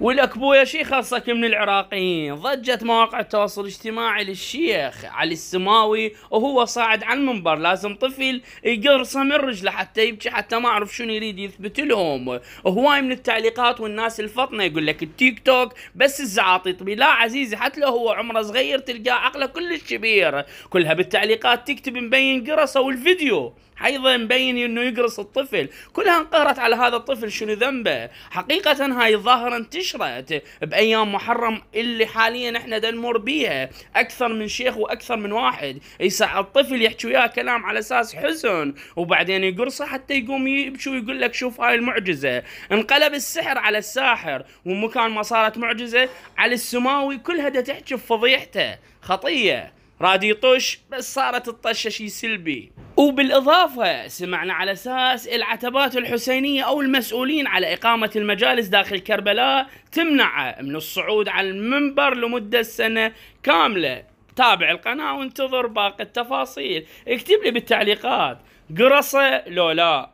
والاكبو يا شيخ خاصك من العراقيين ضجت مواقع التواصل الاجتماعي للشيخ علي السماوي وهو صاعد على المنبر لازم طفل يقرصه من رجله حتى يبكي حتى ما اعرف شنو يريد يثبت لهم هواي من التعليقات والناس الفطنه يقول لك التيك توك بس الزعاطيط طيب لا عزيزي حتى لو هو عمره صغير تلقاه عقله كلش كبير كلها بالتعليقات تكتب مبين قرصه والفيديو ايضا مبين انه يقرص الطفل كلها انقهرت على هذا الطفل شنو ذنبه حقيقه هاي الظاهره انتشرت انتشرت بايام محرم اللي حاليا احنا دنمر نمر بيها اكثر من شيخ واكثر من واحد يساعد الطفل يحكي وياه كلام على اساس حزن وبعدين يقرصه حتى يقوم يبكي ويقول لك شوف هاي المعجزه انقلب السحر على الساحر ومكان ما صارت معجزه على السماوي كلها دا تحكي بفضيحته خطيه راد يطش بس صارت الطشه شي سلبي وبالإضافة سمعنا على أساس العتبات الحسينية أو المسؤولين على إقامة المجالس داخل كربلاء تمنع من الصعود على المنبر لمدة سنة كاملة تابع القناة وانتظر باقي التفاصيل اكتب لي بالتعليقات قرصة لو لا